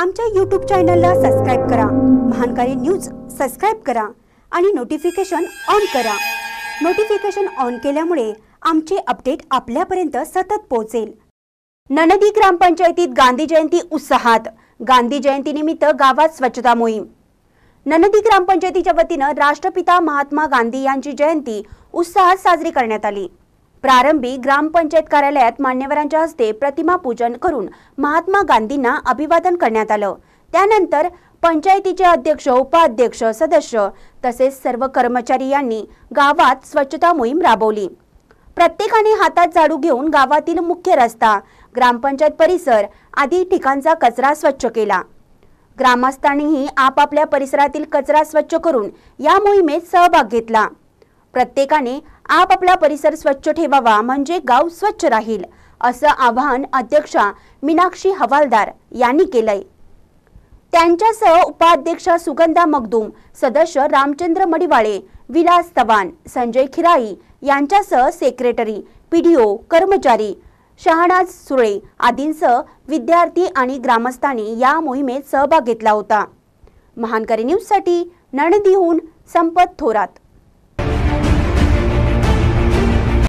आमच्या यूट्यूब चॅनलला सबस्क्राईब करा महानकारी न्यूज सबस्क्राईब करा आणि नोटिफिकेशन ऑन करा नोटिफिकेशन ऑन केल्यामुळे आमचे अपडेट आपल्यापर्यंत सतत पोहोचेल ननदी ग्रामपंचायतीत गांधी जयंती उत्साहात गांधी जयंतीनिमित्त गावात स्वच्छता मोहीम ननदी ग्रामपंचायतीच्या वतीनं राष्ट्रपिता महात्मा गांधी यांची जयंती उत्साहात साजरी करण्यात आली प्रारंभी ग्रामपंचायत कार्यालयात मान्यवरांच्या हस्ते प्रतिमा पूजन करून महात्मा गांधींना अभिवादन करण्यात आलं त्यानंतर पंचायतीचे अध्यक्ष उपाध्यक्ष सदस्य तसेच सर्व कर्मचारी यांनी गावात स्वच्छता मोहीम राबवली प्रत्येकाने हातात झाडू घेऊन गावातील मुख्य रस्ता ग्रामपंचायत परिसर आदी ठिकाणचा कचरा स्वच्छ केला ग्रामस्थांनीही आपापल्या परिसरातील कचरा स्वच्छ करून या मोहिमेत सहभाग घेतला प्रत्येकाने आपापला परिसर स्वच्छ ठेवावा म्हणजे गाव स्वच्छ राहील असं आवाहन अध्यक्षा मीनाक्षी हवालदार यांनी केलंय त्यांच्यासह उपाध्यक्षा सुगंधा मगदूम सदस्य रामचंद्र मडिवाळे विलास तवान संजय खिराई यांच्यासह सेक्रेटरी पीडीओ कर्मचारी शहाणाज सुळे आदींसह विद्यार्थी आणि ग्रामस्थांनी या मोहिमेत सहभाग घेतला होता महानकरी न्यूजसाठी नणदीहून संपत थोरात